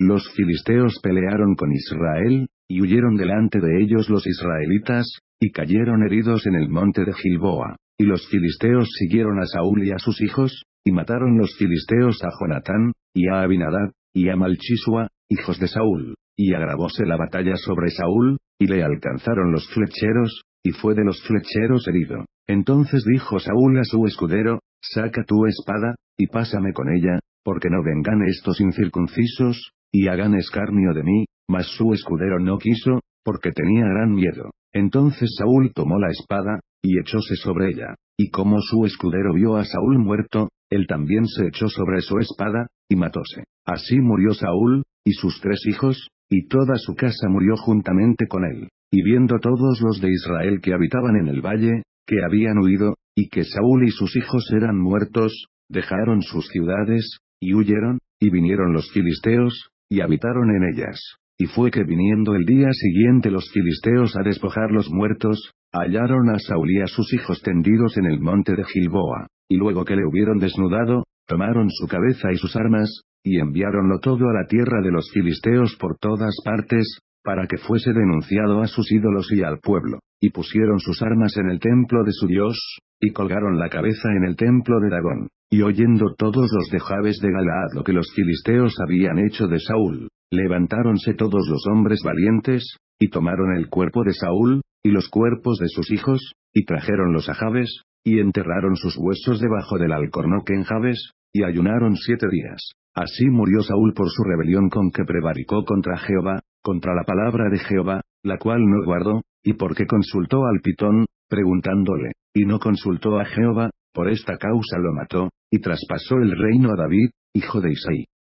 Los filisteos pelearon con Israel, y huyeron delante de ellos los israelitas, y cayeron heridos en el monte de Gilboa. Y los filisteos siguieron a Saúl y a sus hijos, y mataron los filisteos a Jonatán, y a Abinadab, y a Malchisua, hijos de Saúl. Y agravóse la batalla sobre Saúl, y le alcanzaron los flecheros, y fue de los flecheros herido. Entonces dijo Saúl a su escudero, Saca tu espada, y pásame con ella, porque no vengan estos incircuncisos, y hagan escarnio de mí, mas su escudero no quiso, porque tenía gran miedo. Entonces Saúl tomó la espada, y echóse sobre ella, y como su escudero vio a Saúl muerto, él también se echó sobre su espada, y matóse. Así murió Saúl, y sus tres hijos, y toda su casa murió juntamente con él. Y viendo todos los de Israel que habitaban en el valle, que habían huido, y que Saúl y sus hijos eran muertos, dejaron sus ciudades, y huyeron, y vinieron los filisteos, y habitaron en ellas. Y fue que viniendo el día siguiente los filisteos a despojar los muertos, hallaron a Saúl a sus hijos tendidos en el monte de Gilboa, y luego que le hubieron desnudado, tomaron su cabeza y sus armas, y enviáronlo todo a la tierra de los filisteos por todas partes, para que fuese denunciado a sus ídolos y al pueblo, y pusieron sus armas en el templo de su dios, y colgaron la cabeza en el templo de Dagón. Y oyendo todos los de Jabes de Galaad lo que los filisteos habían hecho de Saúl, levantáronse todos los hombres valientes, y tomaron el cuerpo de Saúl, y los cuerpos de sus hijos, y trajeronlos a Jabes, y enterraron sus huesos debajo del alcornoque en Jabes, y ayunaron siete días. Así murió Saúl por su rebelión con que prevaricó contra Jehová, contra la palabra de Jehová, la cual no guardó, y porque consultó al Pitón, preguntándole, y no consultó a Jehová, por esta causa lo mató, y traspasó el reino a David, hijo de Isaí.